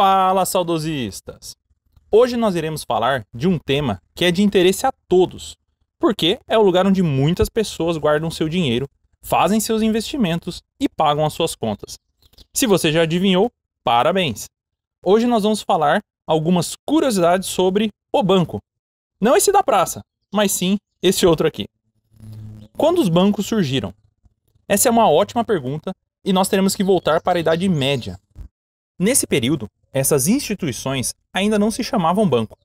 Fala, saudosistas! Hoje nós iremos falar de um tema que é de interesse a todos, porque é o lugar onde muitas pessoas guardam seu dinheiro, fazem seus investimentos e pagam as suas contas. Se você já adivinhou, parabéns! Hoje nós vamos falar algumas curiosidades sobre o banco. Não esse da praça, mas sim esse outro aqui. Quando os bancos surgiram? Essa é uma ótima pergunta e nós teremos que voltar para a Idade Média. Nesse período, essas instituições ainda não se chamavam banco.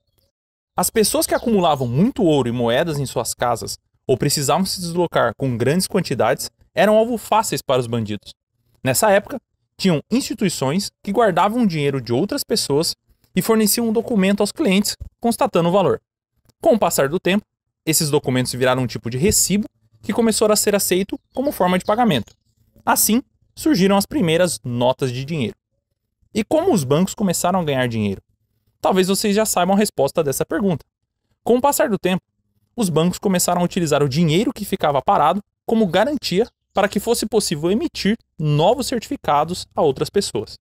As pessoas que acumulavam muito ouro e moedas em suas casas ou precisavam se deslocar com grandes quantidades eram alvo fáceis para os bandidos. Nessa época, tinham instituições que guardavam o dinheiro de outras pessoas e forneciam um documento aos clientes constatando o valor. Com o passar do tempo, esses documentos viraram um tipo de recibo que começou a ser aceito como forma de pagamento. Assim, surgiram as primeiras notas de dinheiro. E como os bancos começaram a ganhar dinheiro? Talvez vocês já saibam a resposta dessa pergunta. Com o passar do tempo, os bancos começaram a utilizar o dinheiro que ficava parado como garantia para que fosse possível emitir novos certificados a outras pessoas.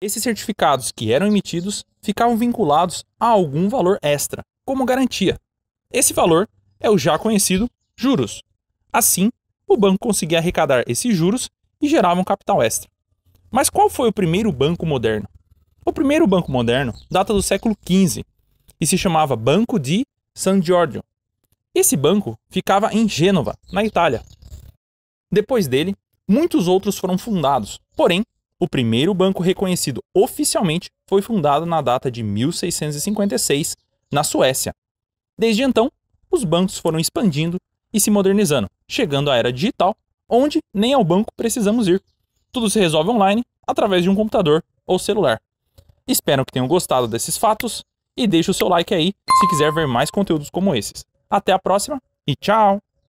Esses certificados que eram emitidos ficavam vinculados a algum valor extra, como garantia. Esse valor é o já conhecido juros. Assim, o banco conseguia arrecadar esses juros e gerava um capital extra. Mas qual foi o primeiro banco moderno? O primeiro banco moderno data do século XV e se chamava Banco de San Giorgio. Esse banco ficava em Gênova, na Itália. Depois dele, muitos outros foram fundados, porém, o primeiro banco reconhecido oficialmente foi fundado na data de 1656, na Suécia. Desde então, os bancos foram expandindo e se modernizando, chegando à era digital, onde nem ao banco precisamos ir. Tudo se resolve online através de um computador ou celular. Espero que tenham gostado desses fatos e deixe o seu like aí se quiser ver mais conteúdos como esses. Até a próxima e tchau!